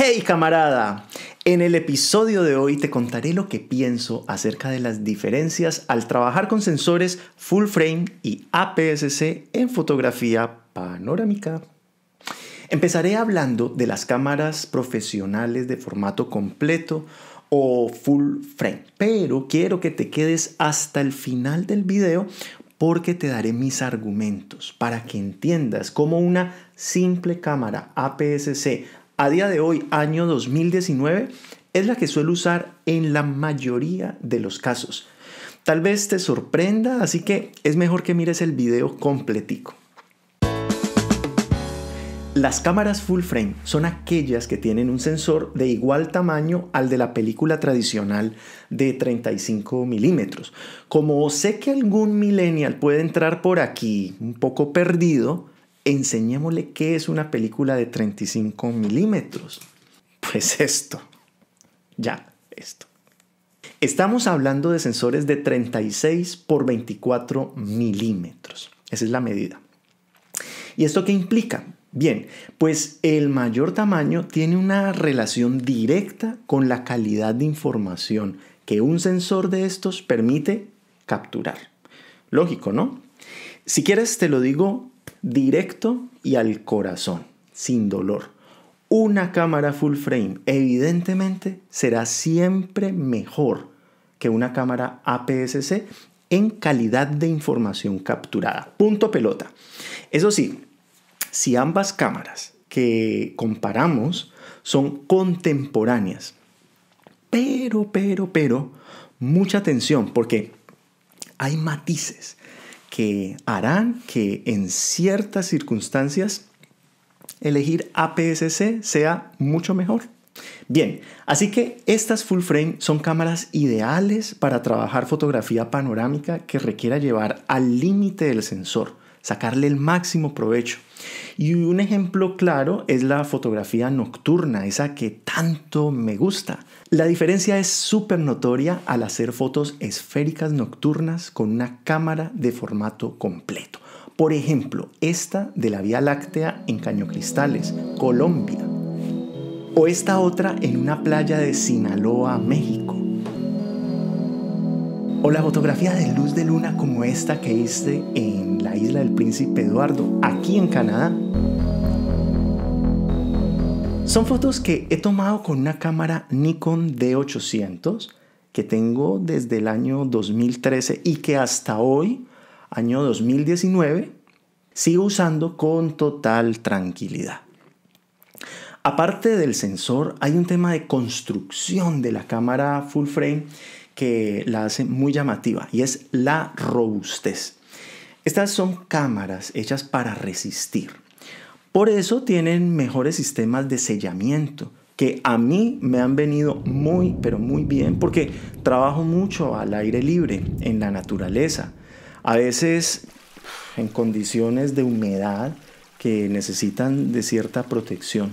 Hey camarada, en el episodio de hoy te contaré lo que pienso acerca de las diferencias al trabajar con sensores full frame y APS-C en fotografía panorámica. Empezaré hablando de las cámaras profesionales de formato completo o full frame, pero quiero que te quedes hasta el final del video porque te daré mis argumentos para que entiendas cómo una simple cámara APS-C a día de hoy, año 2019, es la que suelo usar en la mayoría de los casos. Tal vez te sorprenda, así que es mejor que mires el video completico. Las cámaras full frame son aquellas que tienen un sensor de igual tamaño al de la película tradicional de 35 milímetros. Como sé que algún millennial puede entrar por aquí un poco perdido, enseñémosle qué es una película de 35 milímetros. Pues esto, ya, esto. Estamos hablando de sensores de 36 por 24 milímetros. Esa es la medida. ¿Y esto qué implica? Bien, pues el mayor tamaño tiene una relación directa con la calidad de información que un sensor de estos permite capturar. Lógico, ¿no? Si quieres te lo digo directo y al corazón, sin dolor. Una cámara full frame evidentemente será siempre mejor que una cámara APS-C en calidad de información capturada. Punto pelota. Eso sí, si ambas cámaras que comparamos son contemporáneas, pero, pero, pero, mucha atención porque hay matices que harán que en ciertas circunstancias elegir APS-C sea mucho mejor. Bien, así que estas full frame son cámaras ideales para trabajar fotografía panorámica que requiera llevar al límite del sensor sacarle el máximo provecho. Y un ejemplo claro es la fotografía nocturna, esa que tanto me gusta. La diferencia es súper notoria al hacer fotos esféricas nocturnas con una cámara de formato completo. Por ejemplo, esta de la Vía Láctea en Cristales, Colombia. O esta otra en una playa de Sinaloa, México. O la fotografía de luz de luna como esta que hice en la isla del Príncipe Eduardo, aquí en Canadá. Son fotos que he tomado con una cámara Nikon D800 que tengo desde el año 2013 y que hasta hoy, año 2019, sigo usando con total tranquilidad. Aparte del sensor, hay un tema de construcción de la cámara full frame que la hace muy llamativa y es la robustez. Estas son cámaras hechas para resistir. Por eso tienen mejores sistemas de sellamiento que a mí me han venido muy, pero muy bien, porque trabajo mucho al aire libre, en la naturaleza. A veces en condiciones de humedad que necesitan de cierta protección.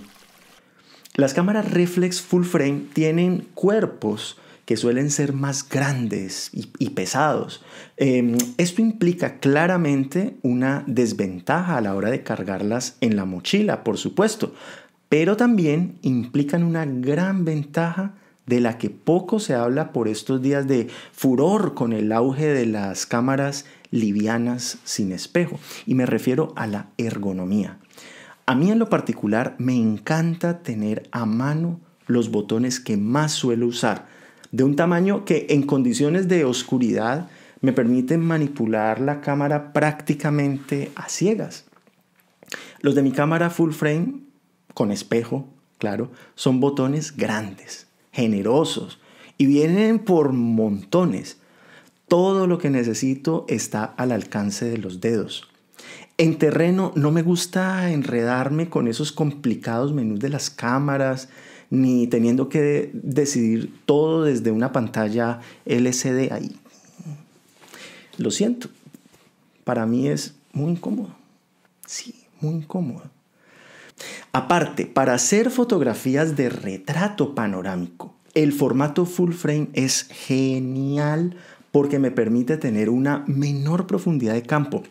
Las cámaras reflex full frame tienen cuerpos que suelen ser más grandes y, pesados. Em, esto implica claramente una desventaja a la hora de cargarlas en la mochila, por supuesto, pero también implican una gran ventaja de la que poco se habla por estos días de furor con el auge de las cámaras livianas sin espejo. Y me refiero a la ergonomía. A mí en lo particular me encanta tener a mano los botones que más suelo usar, de un tamaño que en condiciones de oscuridad me permiten manipular la cámara prácticamente a ciegas. Los de mi cámara full frame, con espejo, claro, son botones grandes, generosos y vienen por montones. Todo lo que necesito está al alcance de los dedos. En terreno no me gusta enredarme con esos complicados menús de las cámaras, ni teniendo que decidir todo desde una pantalla LCD ahí. Lo siento, para mí es muy incómodo. Sí, muy incómodo. Aparte, para hacer fotografías de retrato panorámico, el formato full frame es genial porque me permite tener una menor profundidad de campo,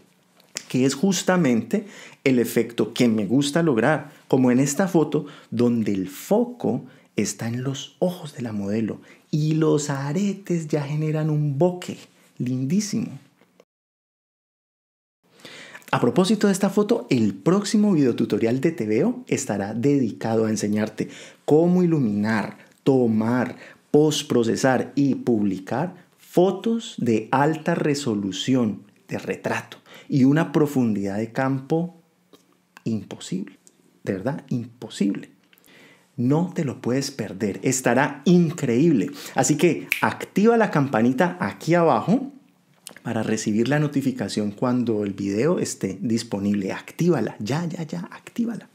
que es justamente el efecto que me gusta lograr como en esta foto donde el foco está en los ojos de la modelo y los aretes ya generan un boque lindísimo. A propósito de esta foto, el próximo videotutorial de TVO estará dedicado a enseñarte cómo iluminar, tomar, posprocesar y publicar fotos de alta resolución de retrato y una profundidad de campo imposible de verdad imposible. No te lo puedes perder, estará increíble. Así que activa la campanita aquí abajo para recibir la notificación cuando el video esté disponible. Actívala, ya, ya, ya, actívala.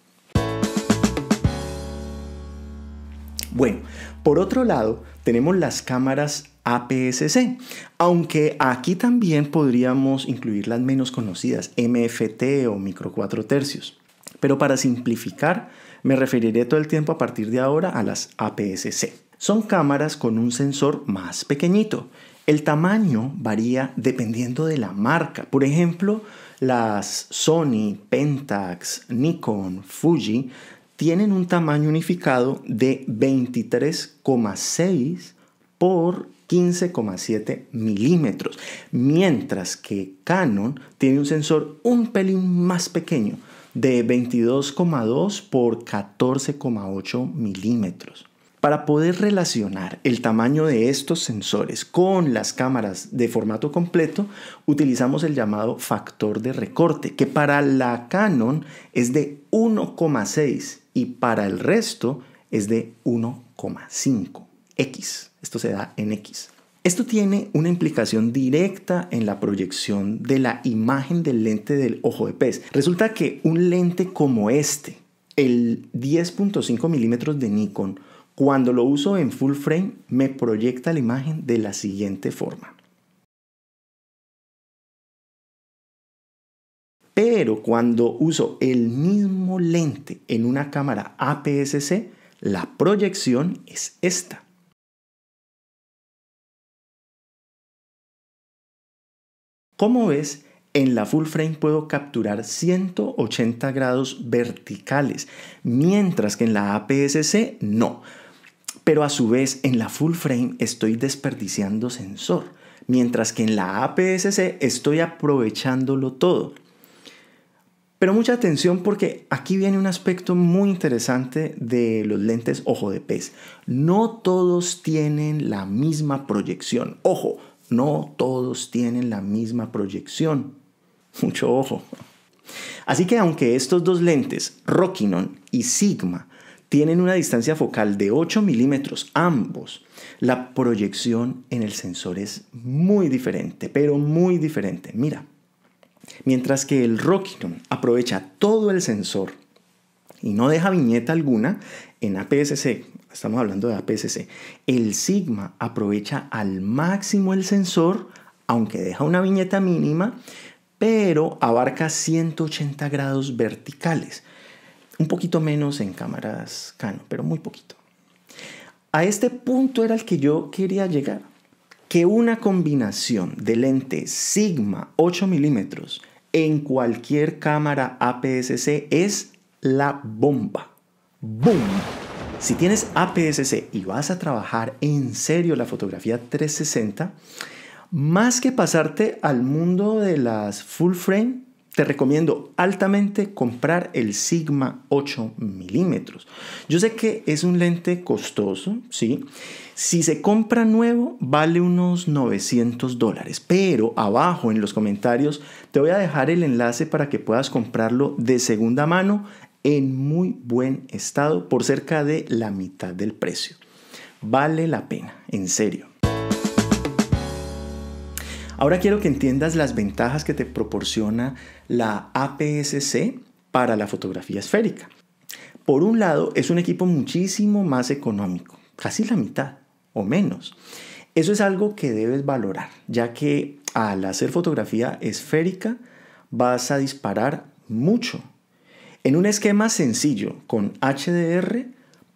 Bueno, por otro lado, tenemos las cámaras APS-C, aunque aquí también podríamos incluir las menos conocidas, MFT o micro 4 tercios. Pero para simplificar, me referiré todo el tiempo a partir de ahora a las APS-C. Son cámaras con un sensor más pequeñito. El tamaño varía dependiendo de la marca. Por ejemplo, las Sony, Pentax, Nikon, Fuji tienen un tamaño unificado de 23,6 por 15,7 milímetros, mientras que Canon tiene un sensor un pelín más pequeño de 22,2 por 14,8 milímetros. Para poder relacionar el tamaño de estos sensores con las cámaras de formato completo, utilizamos el llamado factor de recorte, que para la Canon es de 1,6 y para el resto es de 1,5x. Esto se da en x. Esto tiene una implicación directa en la proyección de la imagen del lente del ojo de pez. Resulta que un lente como este, el 10.5 milímetros de Nikon, cuando lo uso en full frame, me proyecta la imagen de la siguiente forma. Pero cuando uso el mismo lente en una cámara APS-C, la proyección es esta. Como ves, en la full frame puedo capturar 180 grados verticales, mientras que en la APS-C no. Pero a su vez, en la full frame estoy desperdiciando sensor, mientras que en la APS-C estoy aprovechándolo todo. Pero mucha atención porque aquí viene un aspecto muy interesante de los lentes ojo de pez. No todos tienen la misma proyección. Ojo, no todos tienen la misma proyección. Mucho ojo. Así que aunque estos dos lentes, Rokinon y Sigma, tienen una distancia focal de 8 milímetros ambos, la proyección en el sensor es muy diferente, pero muy diferente. Mira, mientras que el Rokinon aprovecha todo el sensor y no deja viñeta alguna en APSC. Estamos hablando de APSC. El Sigma aprovecha al máximo el sensor, aunque deja una viñeta mínima, pero abarca 180 grados verticales. Un poquito menos en cámaras Canon, pero muy poquito. A este punto era el que yo quería llegar. Que una combinación de lente Sigma 8 milímetros en cualquier cámara APS-C es la bomba. ¡Boom! Si tienes APS-C y vas a trabajar en serio la fotografía 360, más que pasarte al mundo de las full frame, te recomiendo altamente comprar el Sigma 8 milímetros. Yo sé que es un lente costoso, ¿sí? Si se compra nuevo, vale unos 900 dólares, pero abajo en los comentarios te voy a dejar el enlace para que puedas comprarlo de segunda mano en muy buen estado por cerca de la mitad del precio. Vale la pena, en serio. Ahora quiero que entiendas las ventajas que te proporciona la APSC para la fotografía esférica. Por un lado, es un equipo muchísimo más económico, casi la mitad o menos. Eso es algo que debes valorar, ya que al hacer fotografía esférica vas a disparar mucho en un esquema sencillo con HDR,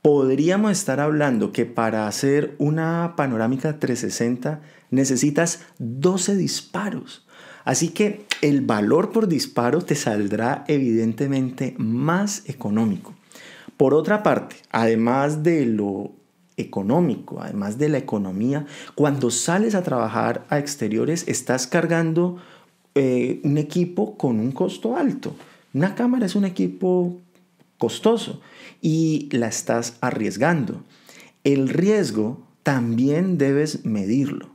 podríamos estar hablando que para hacer una panorámica 360 necesitas 12 disparos. Así que el valor por disparo te saldrá evidentemente más económico. Por otra parte, además de lo económico, además de la economía, cuando sales a trabajar a exteriores estás cargando eh, un equipo con un costo alto. Una cámara es un equipo costoso y la estás arriesgando. El riesgo también debes medirlo.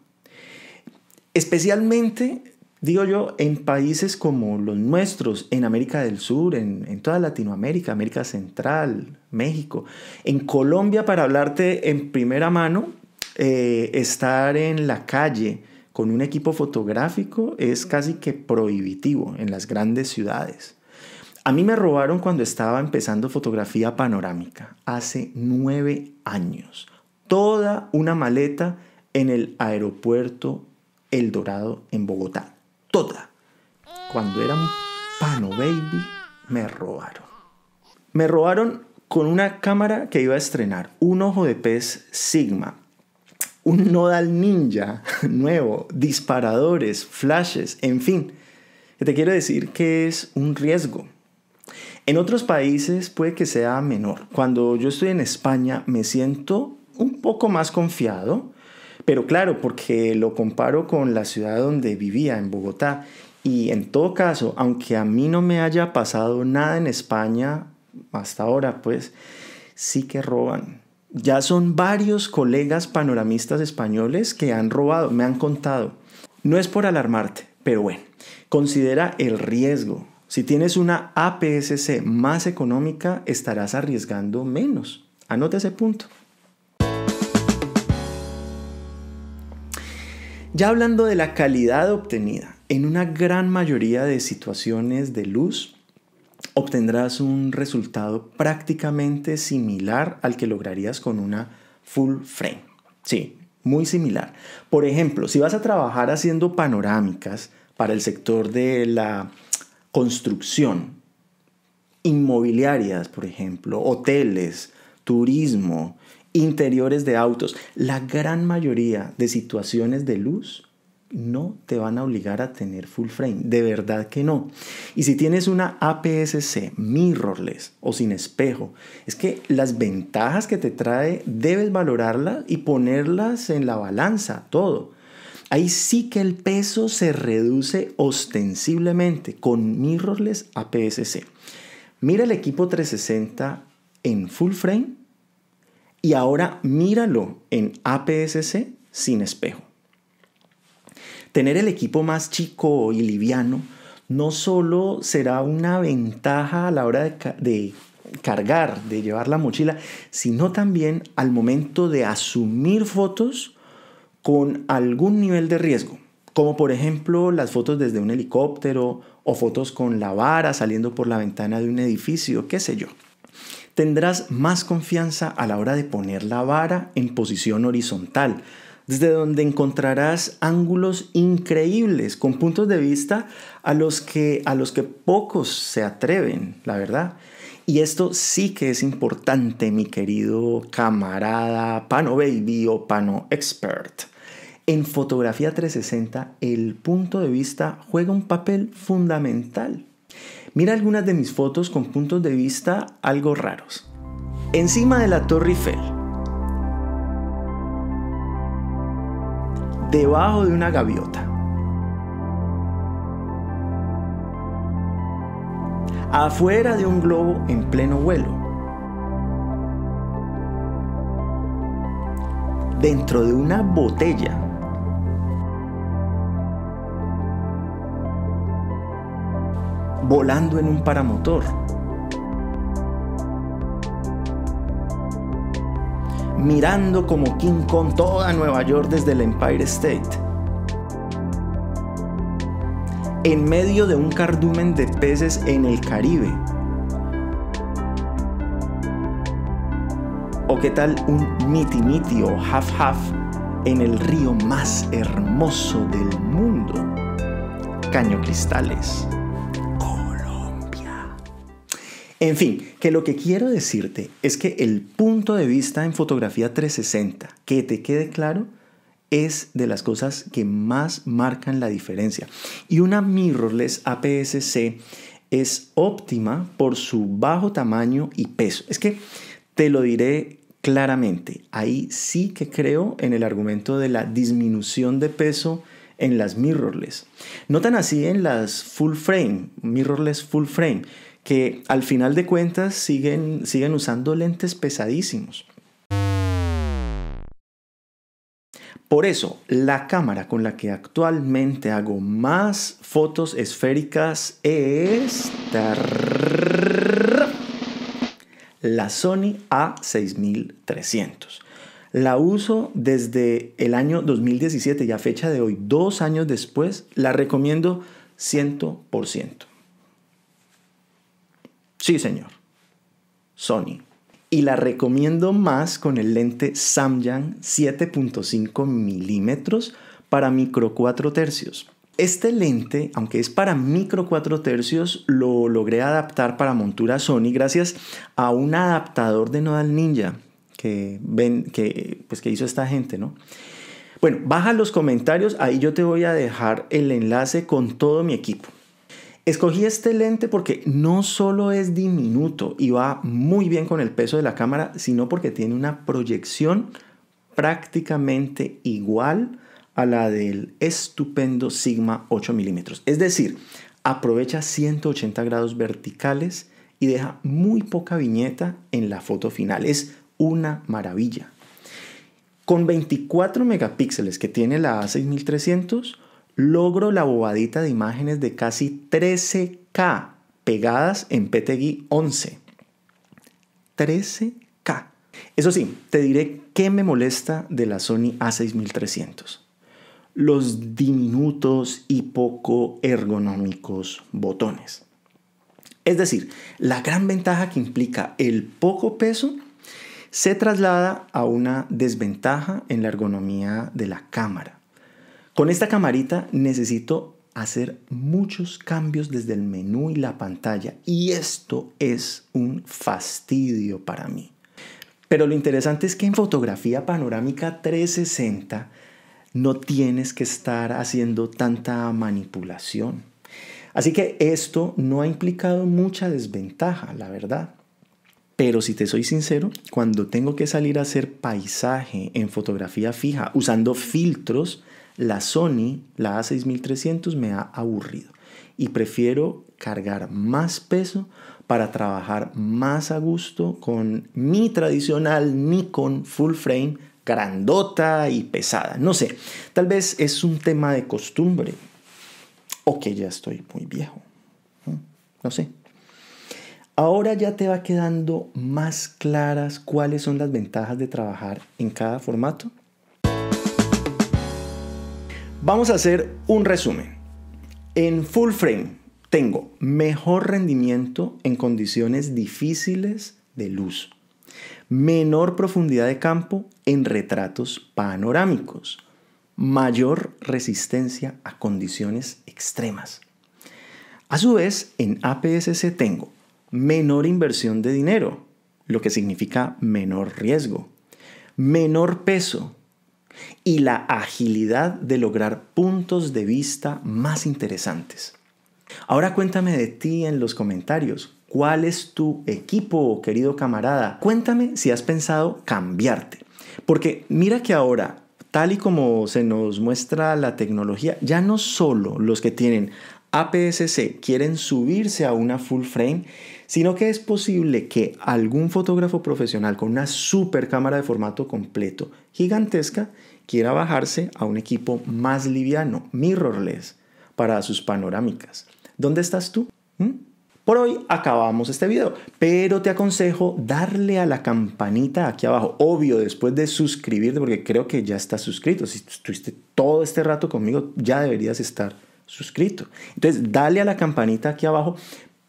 Especialmente, digo yo, en países como los nuestros, en América del Sur, en, toda Latinoamérica, América Central, México. En Colombia, para hablarte en primera mano, eh, estar en la calle con un equipo fotográfico es casi que prohibitivo en las grandes ciudades. A mí me robaron cuando estaba empezando fotografía panorámica, hace nueve años. Toda una maleta en el aeropuerto El Dorado en Bogotá. Toda. Cuando era un pano baby, me robaron. Me robaron con una cámara que iba a estrenar, un ojo de pez Sigma, un nodal ninja nuevo, disparadores, flashes, en fin. Te quiero decir que es un riesgo en otros países puede que sea menor. Cuando yo estoy en España me siento un poco más confiado, pero claro, porque lo comparo con la ciudad donde vivía, en Bogotá. Y en todo caso, aunque a mí no me haya pasado nada en España hasta ahora, pues sí que roban. Ya son varios colegas panoramistas españoles que han robado, me han contado. No es por alarmarte, pero bueno, considera el riesgo. Si tienes una APSC más económica, estarás arriesgando menos. Anota ese punto. Ya hablando de la calidad obtenida, en una gran mayoría de situaciones de luz obtendrás un resultado prácticamente similar al que lograrías con una full frame. Sí, muy similar. Por ejemplo, si vas a trabajar haciendo panorámicas para el sector de la construcción, inmobiliarias, por ejemplo, hoteles, turismo, interiores de autos, la gran mayoría de situaciones de luz no te van a obligar a tener full frame, de verdad que no. Y si tienes una apsc mirrorless o sin espejo, es que las ventajas que te trae debes valorarlas y ponerlas en la balanza, todo. Ahí sí que el peso se reduce ostensiblemente con mirrorless APS-C. Mira el equipo 360 en full frame y ahora míralo en APS-C sin espejo. Tener el equipo más chico y liviano no solo será una ventaja a la hora de cargar, de llevar la mochila, sino también al momento de asumir fotos con algún nivel de riesgo, como por ejemplo las fotos desde un helicóptero o fotos con la vara saliendo por la ventana de un edificio, qué sé yo. Tendrás más confianza a la hora de poner la vara en posición horizontal, desde donde encontrarás ángulos increíbles, con puntos de vista a los que, a los que pocos se atreven, la verdad. Y esto sí que es importante, mi querido camarada Pano Baby o Pano Expert. En fotografía 360 el punto de vista juega un papel fundamental. Mira algunas de mis fotos con puntos de vista algo raros. Encima de la Torre Eiffel. Debajo de una gaviota. Afuera de un globo en pleno vuelo. Dentro de una botella. volando en un paramotor. Mirando como King Kong toda Nueva York desde el Empire State. En medio de un cardumen de peces en el Caribe. ¿O qué tal un miti-miti o half-half en el río más hermoso del mundo? Caño Cristales. En fin, que lo que quiero decirte es que el punto de vista en fotografía 360, que te quede claro, es de las cosas que más marcan la diferencia. Y una mirrorless APS-C es óptima por su bajo tamaño y peso. Es que te lo diré claramente, ahí sí que creo en el argumento de la disminución de peso en las mirrorless. Notan así en las full frame, mirrorless full frame, que al final de cuentas siguen, usando lentes pesadísimos. Por eso, la cámara con la que actualmente hago más fotos esféricas es la Sony A6300. La uso desde el año 2017 y a fecha de hoy, dos años después, la recomiendo 100%. Sí, señor. Sony. Y la recomiendo más con el lente Samyang 7.5 milímetros para micro 4 tercios. Este lente, aunque es para micro 4 tercios, lo logré adaptar para montura Sony gracias a un adaptador de Nodal Ninja que, ven, que, pues, que hizo esta gente, ¿no? Bueno, baja los comentarios, ahí yo te voy a dejar el enlace con todo mi equipo. Escogí este lente porque no solo es diminuto y va muy bien con el peso de la cámara, sino porque tiene una proyección prácticamente igual a la del estupendo Sigma 8 milímetros. Es decir, aprovecha 180 grados verticales y deja muy poca viñeta en la foto final. Es una maravilla. Con 24 megapíxeles que tiene la A6300, logro la bobadita de imágenes de casi 13K pegadas en PTGI 11. 13K. Eso sí, te diré qué me molesta de la Sony A6300. Los diminutos y poco ergonómicos botones. Es decir, la gran ventaja que implica el poco peso se traslada a una desventaja en la ergonomía de la cámara. Con esta camarita necesito hacer muchos cambios desde el menú y la pantalla y esto es un fastidio para mí. Pero lo interesante es que en fotografía panorámica 360 no tienes que estar haciendo tanta manipulación. Así que esto no ha implicado mucha desventaja, la verdad. Pero si te soy sincero, cuando tengo que salir a hacer paisaje en fotografía fija usando filtros, la Sony, la A6300, me ha aburrido y prefiero cargar más peso para trabajar más a gusto con mi tradicional Nikon full frame grandota y pesada. No sé, tal vez es un tema de costumbre o que ya estoy muy viejo. No sé. Ahora ya te va quedando más claras cuáles son las ventajas de trabajar en cada formato Vamos a hacer un resumen. En full frame tengo mejor rendimiento en condiciones difíciles de luz, menor profundidad de campo en retratos panorámicos, mayor resistencia a condiciones extremas. A su vez, en APS-C tengo menor inversión de dinero, lo que significa menor riesgo, menor peso, y la agilidad de lograr puntos de vista más interesantes. Ahora cuéntame de ti en los comentarios. ¿Cuál es tu equipo, querido camarada? Cuéntame si has pensado cambiarte. Porque mira que ahora, tal y como se nos muestra la tecnología, ya no solo los que tienen APS-C quieren subirse a una full frame, sino que es posible que algún fotógrafo profesional con una super cámara de formato completo gigantesca quiera bajarse a un equipo más liviano, mirrorless, para sus panorámicas. ¿Dónde estás tú? ¿Mm? Por hoy acabamos este video, pero te aconsejo darle a la campanita aquí abajo. Obvio, después de suscribirte, porque creo que ya estás suscrito. Si estuviste todo este rato conmigo, ya deberías estar suscrito. Entonces, dale a la campanita aquí abajo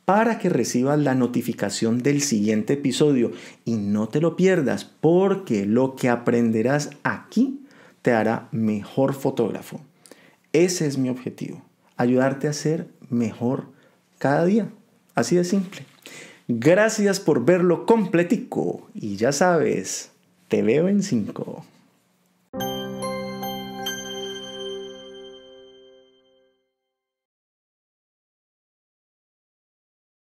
para que recibas la notificación del siguiente episodio y no te lo pierdas, porque lo que aprenderás aquí te hará mejor fotógrafo. Ese es mi objetivo, ayudarte a ser mejor cada día. Así de simple. Gracias por verlo completico y ya sabes, te veo en 5.